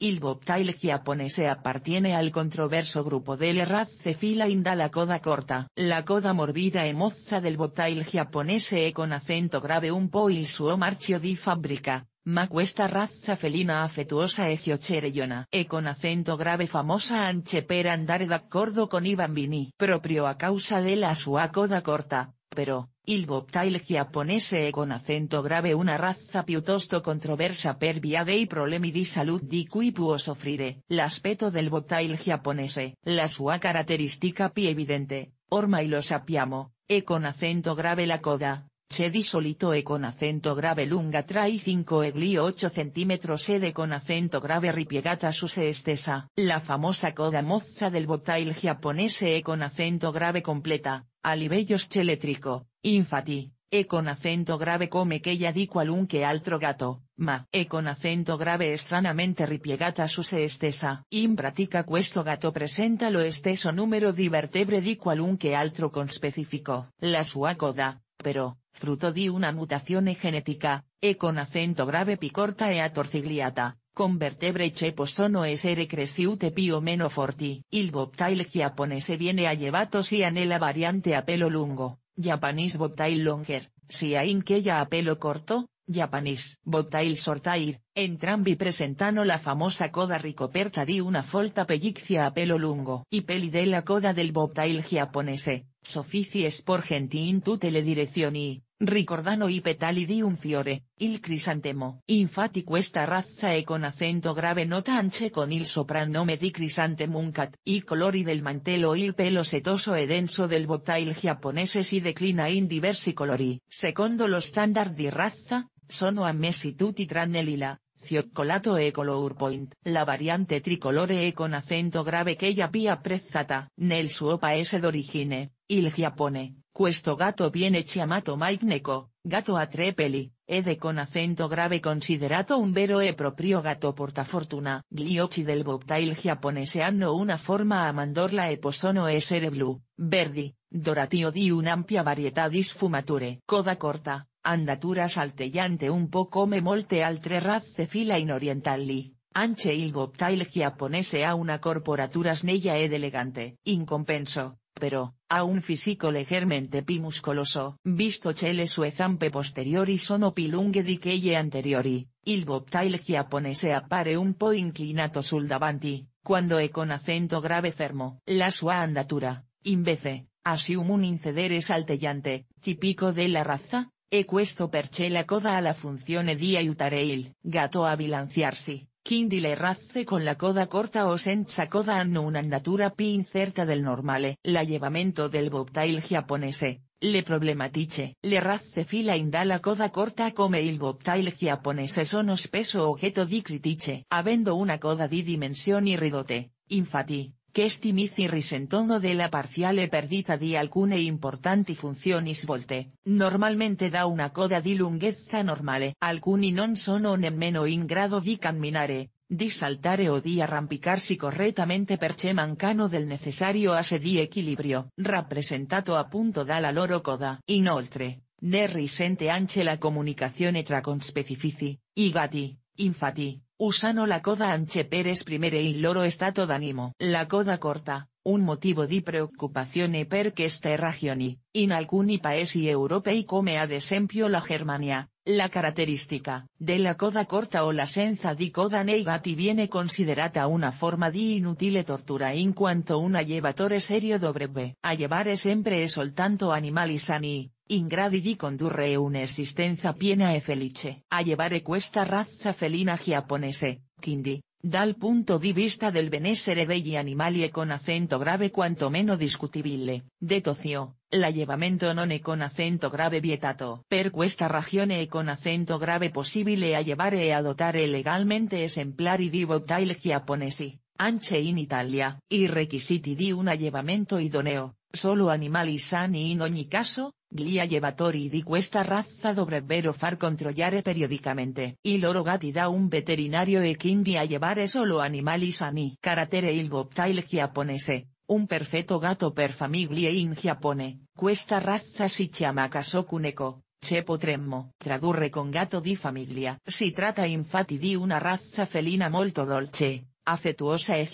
El bobtail giapponese appartiene al controverso grupo delle razze fila-inda la coda corta. La coda morbida e moza del bobtail giapponese e con acento grave un po' il suo marchio di fabbrica, ma questa razza felina afetuosa e chioccerellona e con acento grave famosa anche per andare d'accordo con i bambini. Proprio a causa della sua coda corta, pero... Il bobtail giapponese e con acento grave una raza piuttosto controversa per via dei problemi di salud di cui può soffrire. L'aspetto del bobtail giapponese, la sua caratteristica più evidente, ormai lo sappiamo, e con acento grave la coda, che di solito e con acento grave lunga trae i 5 e 8 cm ed de con acento grave ripiegata su se estesa. La famosa coda mozza del bobtail giapponese e con acento grave completa, a livello scheletrico Infati, e con acento grave come que ella di qualunque altro gato, ma e con acento grave estranamente ripiegata su se estesa. In pratica questo gato presenta lo stesso numero di vertebre di qualunque altro con specifico. La sua coda, pero, frutto di una mutazione genetica, e con acento grave picorta e atorcigliata. con vertebre che possono essere cresciute pi o meno forti. Il bobtail giapponese viene llevatos y anhela variante a pelo lungo, Japanese Bobtail Longer, que que a pelo corto, Japanese Bobtail Sortair, entrambi presentano la famosa coda ricoperta di una folta pelliccia a pelo lungo y peli de la coda del bobtail japonese. Sofici por in tu le direzioni, ricordano i petali di un fiore, il crisantemo. Infatico esta razza e con acento grave nota anche con il soprannome di un cat. I colori del mantello il pelo setoso e denso del bottail giapponese si declina in diversi colori. Secondo lo standard di razza, sono ammessi tutti tranne lila, cioccolato e color point. La variante tricolore e con acento grave che ella vi nel suo paese d'origine. Il Giappone, questo gatto viene chiamato Mike Neko, gatto a tre peli, ed con acento grave considerato un vero e proprio gatto portafortuna. Gli occhi del bobtail giapponese hanno una forma a mandorla e posono essere blu, verdi, dorati o di un'ampia varietà di sfumature. Coda corta, andatura saltellante un poco come molte altre razze fila in orientali. Anche il bobtail giapponese ha una corporatura snella ed elegante. Incompenso, pero, a un físico leggermente pimusculoso, Visto che le sue zampe posteriori sono pilunghe di quelle anteriori, il bobtail giapponese appare un po' inclinato sul davanti, quando è con acento grave fermo. La sua andatura, invece, assume un incedere saltellante, tipico la razza, e questo perche la coda a la funzione di aiutare il gatto a bilanciarsi, le razze con la coda corta o senza coda una natura più incerta del normale. llevamento del bobtail giapponese, le problematiche. Le razze fila inda la coda corta come il bobtail giapponese sono spesso oggetto di critiche. Avendo una coda di dimensioni ridote, infatti, en de la la parziale perdita di alcune importanti funzioni volte, normalmente da una coda di lunghezza normale. Alcuni non sono nemmeno in grado di camminare, di saltare o di arrampicarsi correttamente perché mancano del necessario asse di equilibrio, rappresentato appunto la loro coda. Inoltre, ne risente anche la comunicazione tra conspecifici, igati, infati, Usano la coda anche peres primere in loro stato d'animo. La coda corta, un motivo di preoccupazione per queste regioni, in alcuni paesi europei come ad esempio la Germania, la característica, de la coda corta o la senza di coda negati viene considerata una forma di inutile tortura in quanto un allevatore serio a llevar sempre e soltanto animali sani, di condurre un'esistenza piena e felice. A llevare questa razza felina giapponese, quindi, dal punto di vista del benessere degli animali e con acento grave quanto meno discutibile, tocio, l'allevamento non e con acento grave vietato. Per questa ragione e con acento grave possibile llevare e adottare legalmente esemplari di bobtail giapponesi, anche in Italia. I requisiti di un allevamento idoneo, solo animali sani in ogni caso, Gli allevatori di questa razza dovrebbero far controllare periodicamente i loro gatti da un veterinario e quindi llevare solo animali sani. Carattere il bobtail giapponese, un perfetto gatto per famiglie in Giappone, questa razza si chiama Kasokuneko. che potremmo tradurre con gatto di famiglia. Si tratta infatti di una razza felina molto dolce, Afetuosa e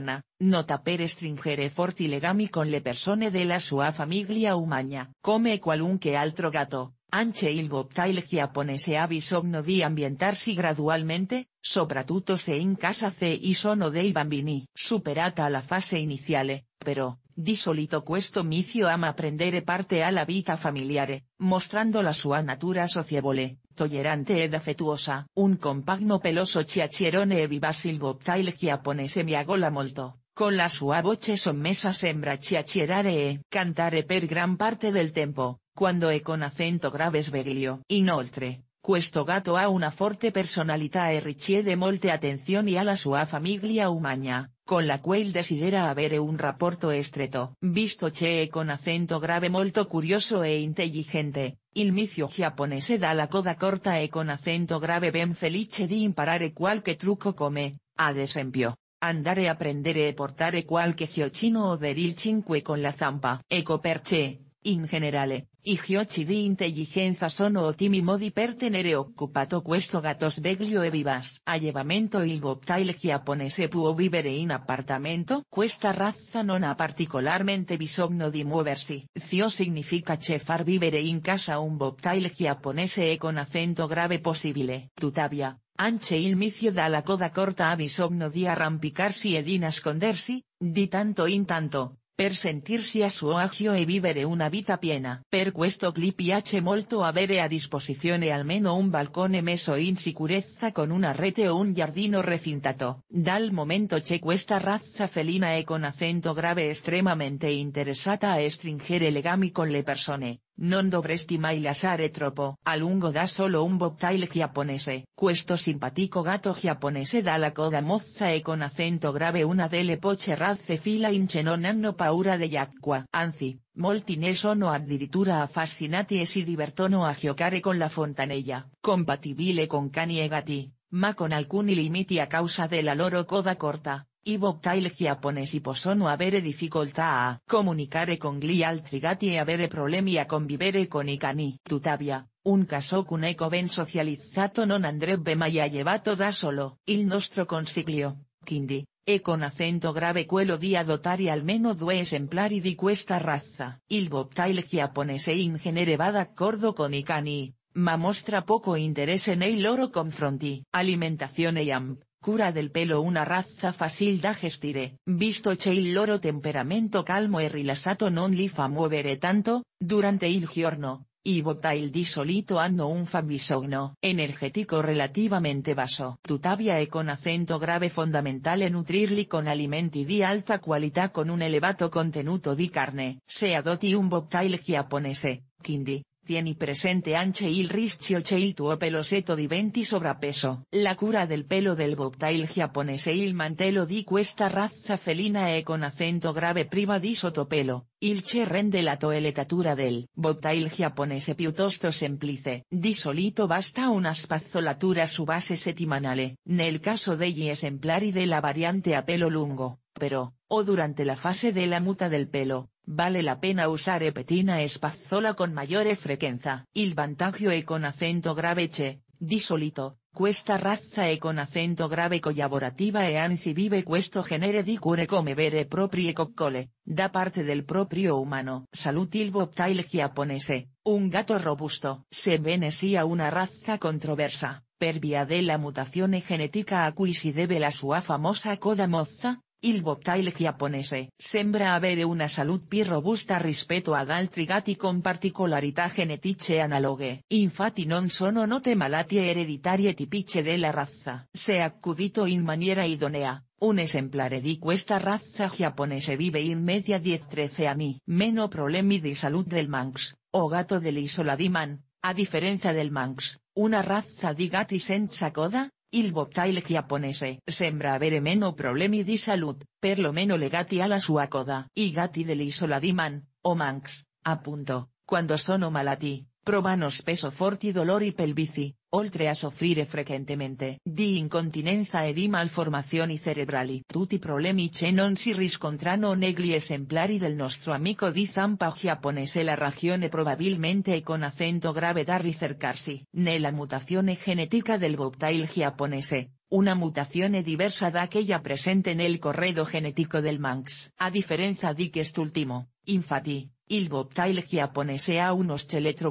no nota per stringere forti legami con le persone la sua famiglia umana, come qualunque altro gato, anche il bobtail giapponese ha bisogno di ambientarsi gradualmente, soprattutto se in casa se i sono dei bambini. Superata la fase iniziale, però, Di solito questo micio ama prendere parte a la vita familiare, mostrando la sua natura socievole, tollerante ed afetuosa. Un compagno peloso chiacchierone e vivace il giapponese mi agola molto con la sua voce sommessa sembra chiacchierare e cantare per gran parte del tempo, quando e con acento grave e sveglio. Inoltre, questo gatto ha una forte personalità e richiede molte attenzioni la sua famiglia umana, con la cual desidera avere un rapporto estreto. Visto che con acento grave molto curioso e inteligente, il se da la coda corta e con acento grave ben felice di imparare qualche truco come, ad esempio, andare a prendere e portare qualche giocino o deril cinque con la zampa. Eco perche In generale, i giochi di intelligenza sono ottimi modi per tenere occupato questo gatto glio e vivas. A llevamento il bobtail giapponese può vivere in appartamento. Questa razza non ha particolarmente bisogno di muoversi. Zio significa che far vivere in casa un bobtail giapponese e con acento grave possibile. Tuttavia, Anche il da la coda corta ha bisogno di arrampicarsi e di nascondersi, di tanto in tanto, per sentirsi a suo agio e vivere una vita piena. Per questo gli piace molto avere a disposizione almeno un balcone meso in sicurezza con una rete o un giardino recintato. Dal momento che questa razza felina e con acento grave estremamente interessata a stringere legami con le persone, Non Y mai SARE troppo. A lungo da solo un bobtail giapponese. Questo simpatico gatto giapponese LA coda mozza e con ACENTO grave una delle poche razze fila inche non hanno paura DE acqua. Anzi, molti ne sono addirittura affascinati e si divertono a giocare con la fontanella. Compatibile con cani e gatti, ma con alcuni limiti a causa DE LA loro coda corta. Ivoca Bobtail y possono avere difficoltà a comunicare con gli altri gatti e avere problemi a convivere con i cani. Tuttavia, un caso con eco ben socializzato non andrebbe mai llevato da solo. Il nostro consiglio, Kindi, e con acento grave quello di adottare almeno due esemplari di questa razza. Il bobtail e, e in genere va d'accordo con i cani, ma mostra poco interesse nei loro confronti. Alimentazione e Amp cura del pelo una raza fácil da gestire. Visto che il loro temperamento calmo e rilassato non li fa muovere tanto, durante il giorno, i bottail di solito hanno un fabbisogno Energético relativamente basso. Tuttavia è con acento grave fondamentale nutrirli con alimenti di alta qualità con un elevato contenuto di carne. Se adotti un bottail giapponese, kindi. Tieni presente anche il rischio che il tuo pelosetto diventi sobrepeso. La cura del pelo del bobtail giapponese e il mantelo di questa razza felina e con acento grave priva di sotopelo, il che rende la toeletatura del bobtail giapponese piuttosto semplice. Di solito basta una spazzolatura su base settimanale, nel caso degli esemplari la variante a pelo lungo, pero, o durante la fase de la muta del pelo, Vale la pena usar epetina spazzola con mayor frequenza. Il vantaggio e con acento grave che di solito, questa razza e con acento grave collaborativa e anzi vive questo genere di cure come vere e proprie coccole, da parte del proprio umano. Salutil il giapponese, un gatto robusto. Sebbene sia una razza controversa, per via la mutazione genetica a cui si deve la sua famosa coda mozza, Il bobtail giapponese sembra avere una salud pi robusta rispetto ad altri gatti con particolarità genetiche analoghe. Infatti non sono note malattie ereditarie tipiche della razza. Se accudito in maniera idonea, un esemplare di questa razza giapponese vive in media 10-13 anni. Meno problemi di salud del Manx, o gatto dell'isola di Man, a differenza del Manx, una razza di gatti senza coda, il bobtail giapponese sembra avere meno problemi di salute, perlomeno legati alla sua coda. I gatti dell'isola di Man, o Manx, punto, quando sono malati, probanos peso forti y pelvici, oltre a soffrire frequentemente di incontinenza e di malformazioni cerebrali. Tutti problemi che non si riscontrano negli esemplari del nostro amico di zampa giapponese la ragione probabilmente e con acento grave da ricercarsi. Nella mutazione genetica del bobtail giapponese, una mutazione diversa da aquella presente nel corredo genetico del Manx. A differenza di quest'ultimo, infatti, Il bobtail giapponese ha uno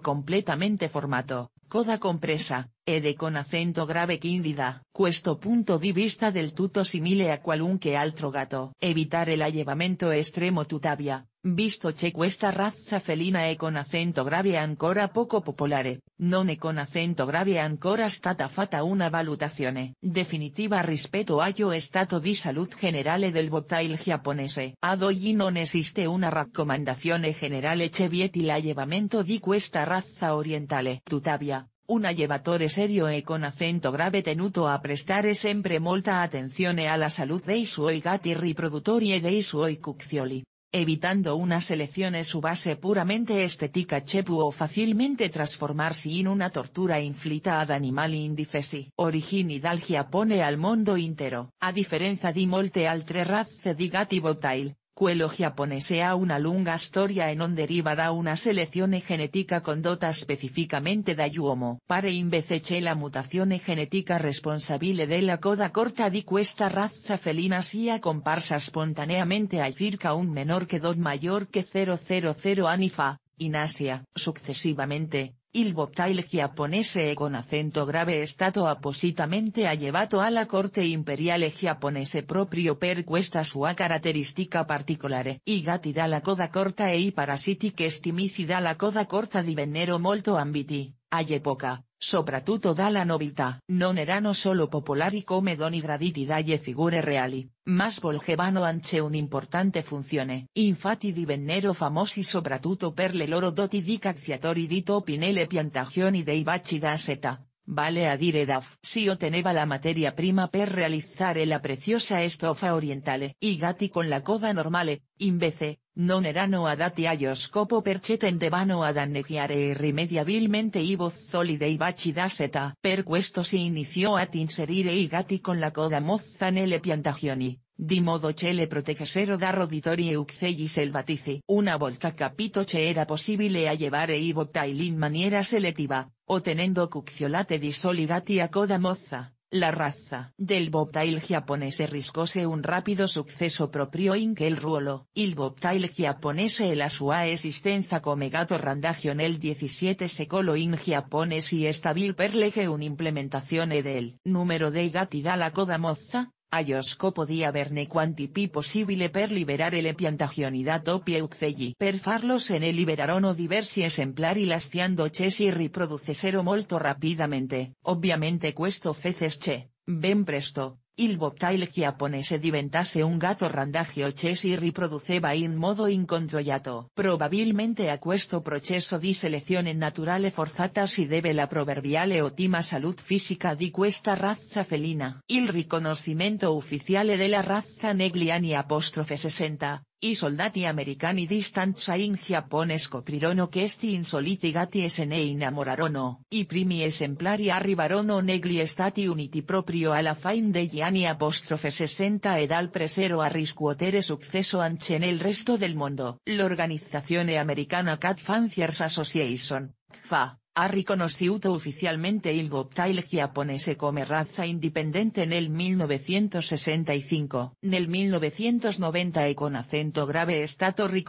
completamente formato, coda compresa, ede con acento grave quindida. Cuesto punto di vista del tutto simile a qualunque altro Evitar el allevamento extremo tutavia. Visto che questa razza felina e con acento grave ancora poco popolare, non e con acento grave ancora stata fatta una valutazione definitiva rispetto yo e stato di salute generale del bottail giapponese. Ad oggi non esiste una raccomandazione generale che vieti l'allevamento di questa razza orientale. Tuttavia, un allevatore serio e con acento grave tenuto a prestare sempre molta attenzione alla salute dei suoi gatti riproduttori e dei suoi cuccioli evitando una selección su base puramente estética chepu o fácilmente transformarse en una tortura inflita ad animali indifesi. y Dalgia pone al mundo intero. A diferencia di molte altre razze di gatti quello japonese a una lunga historia en non deriva da una selezione genetica específicamente de yuomo Pare invece che la genética responsable de la coda corta di cuesta raza felina sia comparsa espontáneamente a circa un menor que dot mayor que 000 anifa, fa, in Asia. Sucesivamente. Il bottail giapponese con acento grave apositamente stato llevato a la corte imperiale giapponese proprio per questa sua caratteristica particolare. I da la coda corta e i parasitic che la coda corta di venero molto ambiti, poca. Soprattutto la novità, non erano solo popolari come Doni Graditi dalle figure reali, mas volgevano anche importante funzione. Infatti divennero famosi soprattutto per le loro doti di cacciatori di topi piantagioni dei baci da seta. Vale a dire daf. si otteneva la materia prima per realizzare la preciosa estofa orientale. I gatti con la coda normale, invece, non erano adati allo scopo per tendevano a danneggiare irrimediabilmente i bozzoli dei baci seta. Per questo si iniziò a inserire i gatti con la coda mozza nelle piantagioni, di modo che le protegesero da roditori e uccelli selvatici. Una volta capito che era possibile a llevare i tailin in maniera selettiva, ottenendo cucciolate di soli a coda mozza la raza del bobtail japonés riscose un rápido suceso propio in el ruolo. el bobtail japonés, e la sua existencia come gato randagio en nel XVII secolo in esta vil perleje una implementación implementación del de de da la coda mozza, Ayosco podía verne averne quanti pi possibile per liberare le piantagioni o Per farlo se ne liberarono diversi esemplari che si riproducesero molto rapidamente. Obviamente questo feces che. ben presto, Il bobtail giapponese diventase un gato randagio ches y riproduceva in modo incontrollato. Probabilmente a questo processo di selezione naturale forzata si deve la proverbiale ottima salud física di questa razza felina. Il riconoscimento ufficiale della razza Negliani apostrofe 60, I soldati americani distant in Giappone scoprirono che sti insoliti gatti e se ne innamorarono. I primi esemplari arrivarono negli Stati Uniti proprio alla fine de anni apostrofe 60 ed al presero a riscuotere successo anche el resto del mondo. L'organizzazione americana Cat Fanciers Association, CFA ha reconocido oficialmente el bobtail como come independiente en el 1965. En el 1990 y con acento grave estato reconocido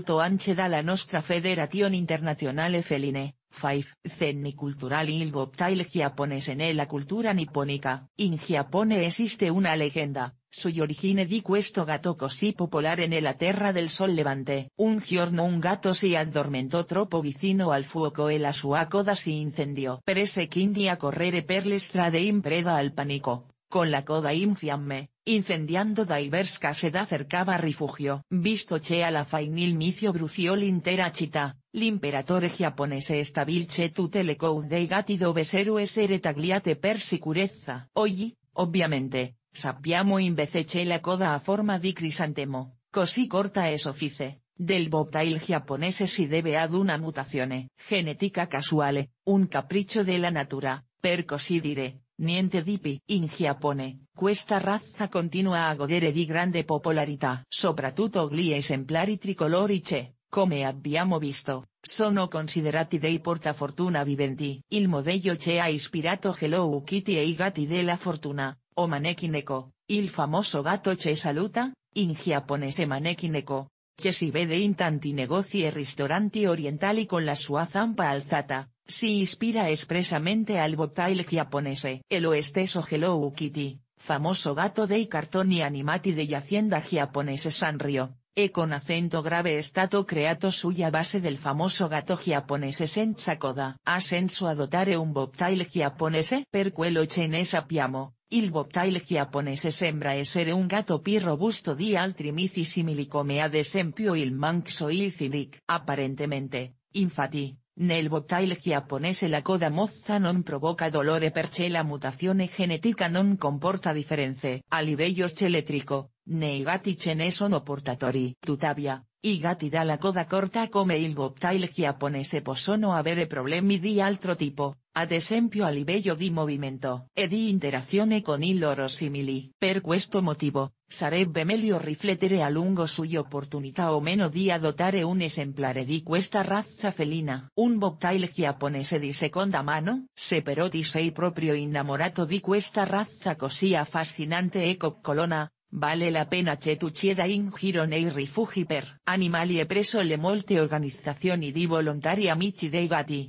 reconocido anche la nostra Federación Internacional Feline. 5. Zenni el il bobtail en la cultura nipónica. In Japón existe una leyenda. Su origine di questo gatto così popolare nella terra del sol levante. Un giorno un gato si adormentó troppo vicino al fuoco e la sua coda si incendió. Prese quindi a correre per le strade in preda al panico. Con la coda in fiamme, incendiando divers se da cercava rifugio. Visto che la fainil micio micio bruciò l'intera città, l'imperatore giapponese estabil tutte le de dei gatti dove essere tagliate per sicurezza. Oggi, obviamente. Sappiamo invece che la coda a forma di crisantemo, così corta e soffice, del bobtail giapponese si deve ad una mutazione genetica casuale, un capriccio della natura, per così dire, niente dipi. In Giappone, questa razza continua a godere di grande popularità, Soprattutto gli esemplari tricolori che, come abbiamo visto, sono considerati dei portafortuna viventi. Il modello che ha ispirato Hello Kitty e i gatti della fortuna, o manekineko, il famoso gato che saluta, in giapponese manekineko, che si vede in tanti negozi e ristoranti orientali con la sua zampa alzata, si inspira expresamente al bobtail giapponese. El oesteso Hello Kitty, famoso gato dei cartoni animati de hacienda giapponese Sanrio, e con acento grave stato creato suya base del famoso gato giapponese Sensakoda. Ha senso adotare un bobtail giapponese per quello che ne sappiamo, Il bobtail giapponese sembra essere un gato pi robusto di altri mici simili come ad esempio il manxo il civic. Apparentemente, infatti, nel bobtail giapponese la coda mozza non provoca dolore perché la mutazione genetica non comporta differenze. A livello celetrico, nei gatti ce ne sono portatori. Tuttavia, i gatti la coda corta come il bobtail giapponese possono avere problemi di altro tipo ad esempio a livello di movimento e di interazione con il loro simili. Per questo motivo, sarebbe meglio riflettere a lungo sui opportunità o meno di adottare un esemplare di questa razza felina. Un bobtail giapponese di seconda mano? Se però ti sei proprio innamorato di questa razza così affascinante e coccolona, Vale la pena che tu chieda in giro nei rifugi per animali e preso le molte organizzazioni di volontari amici dei gatti,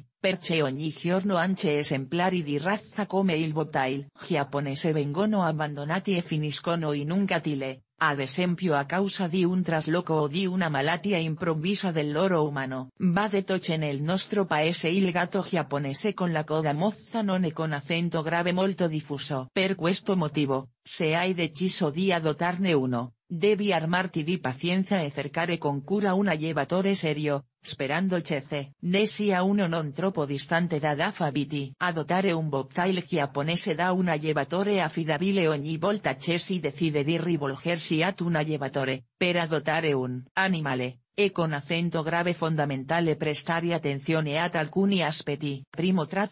giorno anche esemplari di razza come il botail, giapponese vengono abbandonati e finiscono in un catile, ad esempio a causa di un trasloco o di una malattia improvvisa del loro umano. Va de en nel nostro paese il gatto giapponese con la coda mozza non e con acento grave molto diffuso. Per questo motivo, se de chiso di dotarne uno, debi armarti di paciencia e cercare con cura un allevatore serio, sperando chece. Ne sia uno non troppo distante da Daffabiti. Adotare un bobtail giapponese da una allevatore affidabile ogni volta che si decide di rivolgersi a una llevatore, per adotare un animale e con acento grave fondamentale prestare attenzione a alcuni aspetti. Primo tra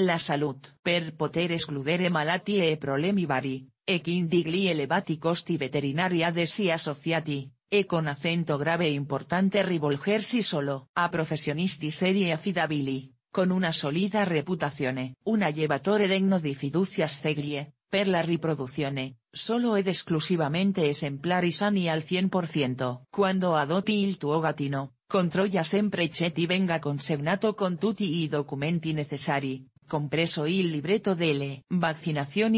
la salute. Per poter escludere malati e problemi vari, quindigli elevati costi veterinaria de si associati, e con acento grave e importante rivolgersi solo a professionisti seri e affidabili, con una solida reputazione. Una llevatore degno di fiducia ceglie, per la riproduzione, solo ed exclusivamente esemplari sani al 100%. Cuando adotti il tuo gatino, controlla sempre che ti venga consegnato con tutti i documenti necessari, compreso de libretto delle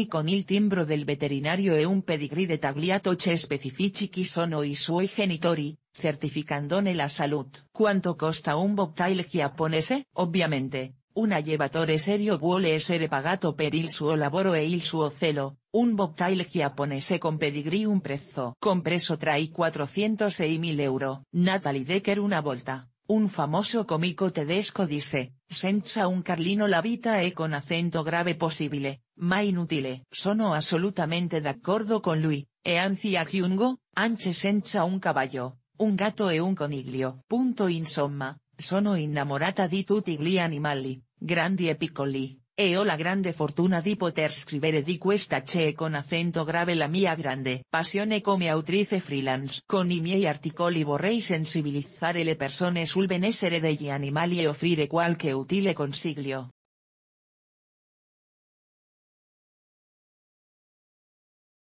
y con el timbro del veterinario e un pedigree tagliato che specifici chi sono i suoi genitori, certificandone la salud. ¿Cuánto costa un bobtail japonese? Obviamente, un allevatore serio vuole essere pagato per il suo lavoro e il suo celo, un bobtail japonese con pedigrí un prezzo compreso tra i 400 e euro. Natalie Decker una volta, un famoso comico tedesco dice, senza un carlino la vita e con acento grave possibile, ma inutile. Sono assolutamente d'accordo con lui, e anzi giungo anche senza un cavallo, un gatto e un coniglio. Punto insomma, sono innamorata di tutti gli animali, grandi e piccoli, e o la grande fortuna di poter scrivere di questa che con acento grave la mia grande passione come autrice freelance. Con i miei articoli vorrei sensibilizzare le persone sul benessere degli animali e offrire qualche utile consiglio.